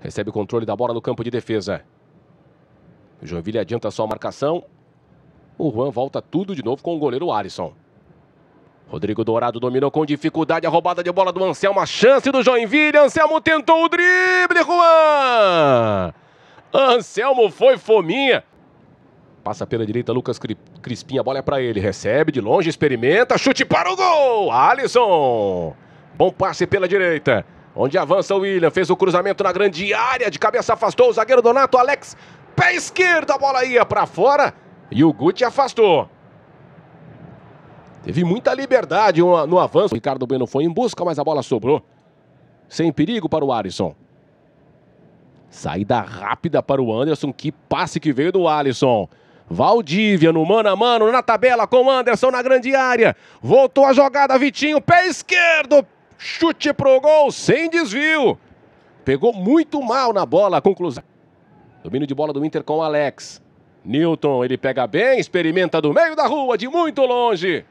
Recebe o controle da bola no campo de defesa. Joinville adianta só a marcação. O Juan volta tudo de novo com o goleiro Alisson. Rodrigo Dourado dominou com dificuldade a roubada de bola do Anselmo. A chance do Joinville. Anselmo tentou o drible, Juan! Anselmo foi fominha. Passa pela direita, Lucas Crispim. A bola é para ele. Recebe de longe, experimenta. Chute para o gol! Alisson! Bom passe pela direita. Onde avança o William, fez o cruzamento na grande área, de cabeça afastou o zagueiro Donato Alex, pé esquerdo, a bola ia para fora e o Guti afastou. Teve muita liberdade no avanço. O Ricardo Bueno foi em busca, mas a bola sobrou. Sem perigo para o Alisson. Saída rápida para o Anderson. Que passe que veio do Alisson. Valdívia no mano a mano, na tabela com o Anderson na grande área. Voltou a jogada, Vitinho, pé esquerdo, Chute pro gol, sem desvio. Pegou muito mal na bola, a conclusão. Domínio de bola do Inter com Alex. Newton, ele pega bem, experimenta do meio da rua, de muito longe.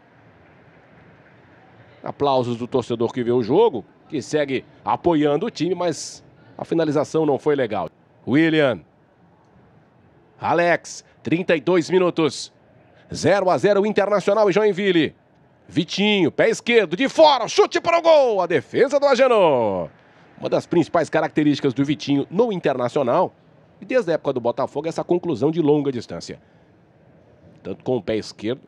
Aplausos do torcedor que vê o jogo, que segue apoiando o time, mas a finalização não foi legal. William. Alex, 32 minutos. 0 a 0 Internacional e Joinville. Vitinho, pé esquerdo, de fora, chute para o gol. A defesa do Agenor. Uma das principais características do Vitinho no Internacional, e desde a época do Botafogo, é essa conclusão de longa distância. Tanto com o pé esquerdo.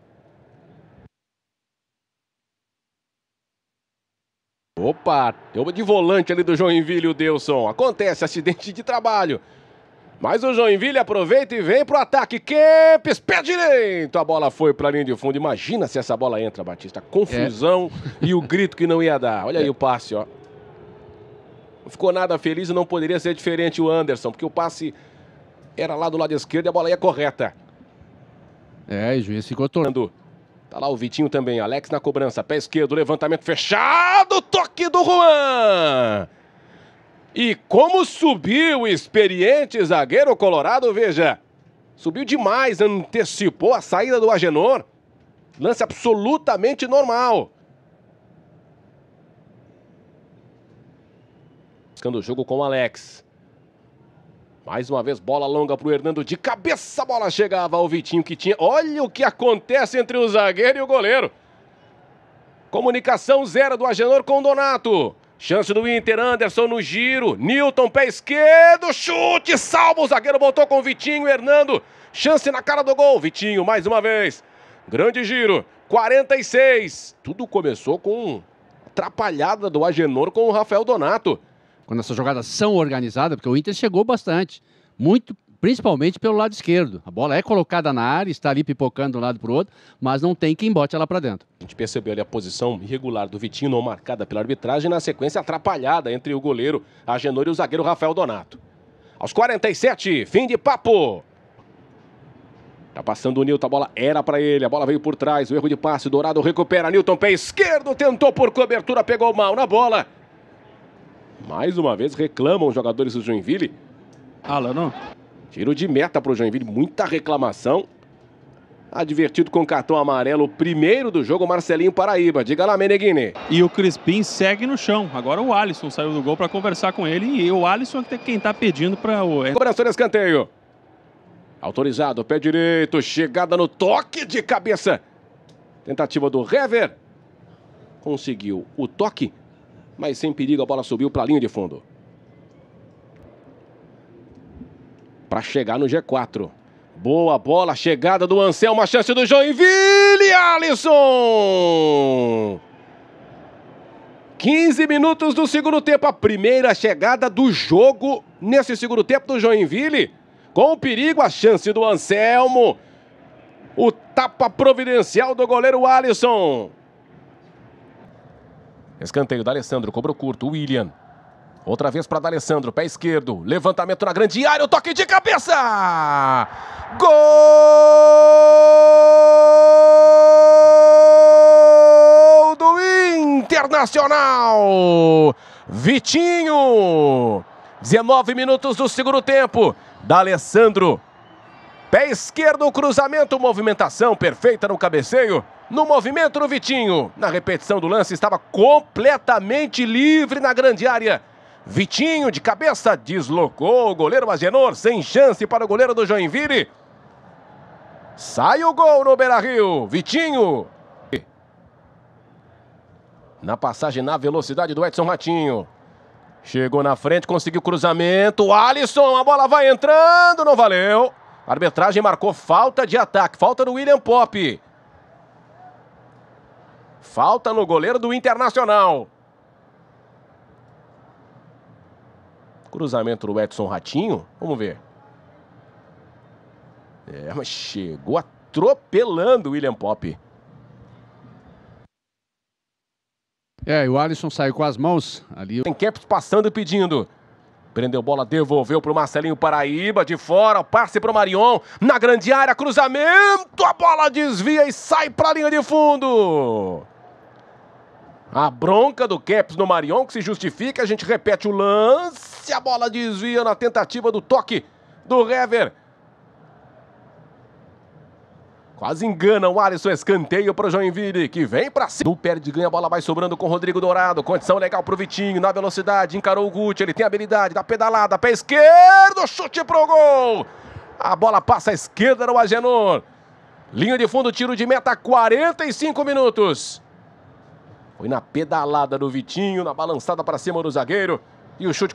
Opa, deu uma de volante ali do Joinville, o Deusson. Acontece, acidente de trabalho. Mas o Joinville aproveita e vem pro ataque. Kempes, pé direito. A bola foi pra linha de fundo. Imagina se essa bola entra, Batista. Confusão é. e o grito que não ia dar. Olha é. aí o passe, ó. Não ficou nada feliz e não poderia ser diferente o Anderson, porque o passe era lá do lado esquerdo e a bola ia correta. É, e o juiz ficou tornando. Tá lá o Vitinho também, Alex na cobrança, pé esquerdo, levantamento fechado, toque do Juan! E como subiu o experiente zagueiro colorado, veja. Subiu demais, antecipou a saída do Agenor. Lance absolutamente normal. Buscando o jogo com o Alex. Mais uma vez, bola longa para o Hernando. De cabeça, a bola chegava ao Vitinho que tinha. Olha o que acontece entre o zagueiro e o goleiro. Comunicação zero do Agenor com o Donato. Chance do Inter, Anderson no giro. Newton, pé esquerdo, chute, salvo. O zagueiro voltou com o Vitinho, Hernando. Chance na cara do gol. Vitinho, mais uma vez. Grande giro, 46. Tudo começou com atrapalhada do Agenor com o Rafael Donato. Quando essas jogadas são organizadas, porque o Inter chegou bastante. Muito, principalmente pelo lado esquerdo. A bola é colocada na área, está ali pipocando de um lado para o outro, mas não tem quem bote ela para dentro. A gente percebeu ali a posição irregular do Vitinho, não marcada pela arbitragem, na sequência atrapalhada entre o goleiro Agenor e o zagueiro Rafael Donato. Aos 47, fim de papo. Tá passando o Nilton, a bola era para ele, a bola veio por trás, o erro de passe, Dourado recupera, Nilton, pé esquerdo, tentou por cobertura, pegou mal na bola. Mais uma vez reclamam os jogadores do Joinville. Alan, não? Tiro de meta para o Joinville, muita reclamação. Advertido com cartão amarelo, primeiro do jogo, Marcelinho Paraíba. Diga lá, Meneghini. E o Crispim segue no chão. Agora o Alisson saiu do gol para conversar com ele. E o Alisson é quem está pedindo para o... Cobração de escanteio. Autorizado, pé direito, chegada no toque de cabeça. Tentativa do Hever. Conseguiu o toque, mas sem perigo, a bola subiu para a linha de fundo. para chegar no G4. Boa bola, chegada do Anselmo, a chance do Joinville, Alisson! 15 minutos do segundo tempo, a primeira chegada do jogo nesse segundo tempo do Joinville. Com o perigo, a chance do Anselmo. O tapa providencial do goleiro Alisson. Escanteio da Alessandro, cobrou curto, William. Outra vez para D'Alessandro, pé esquerdo, levantamento na grande área, o toque de cabeça! Gol do Internacional! Vitinho! 19 minutos do segundo tempo. D'Alessandro. Pé esquerdo, cruzamento, movimentação perfeita no cabeceio. No movimento do Vitinho. Na repetição do lance, estava completamente livre na grande área. Vitinho de cabeça deslocou o goleiro Agenor, sem chance para o goleiro do Joinville. Sai o gol no Beira-Rio, Vitinho. Na passagem na velocidade do Edson Ratinho. Chegou na frente, conseguiu cruzamento. Alisson, a bola vai entrando, não valeu. arbitragem marcou falta de ataque, falta do William Pop. Falta no goleiro do Internacional. Cruzamento do Edson Ratinho. Vamos ver. É, mas chegou atropelando o William Pop. É, e o Alisson saiu com as mãos ali. Tem Kempis passando e pedindo. Prendeu bola, devolveu para o Marcelinho Paraíba, de fora, passe para o Marion, na grande área, cruzamento, a bola desvia e sai para a linha de fundo. A bronca do Caps no Marion, que se justifica, a gente repete o lance passe, a bola desvia na tentativa do toque do Rever. Quase engana o Alisson, escanteio para o Joinville, que vem para cima. pé perde, ganha a bola, vai sobrando com o Rodrigo Dourado. Condição legal para o Vitinho, na velocidade, encarou o Guti, ele tem habilidade, dá pedalada, pé esquerdo, chute pro gol. A bola passa à esquerda no Agenor. Linha de fundo, tiro de meta, 45 minutos. Foi na pedalada do Vitinho, na balançada para cima do zagueiro e o chute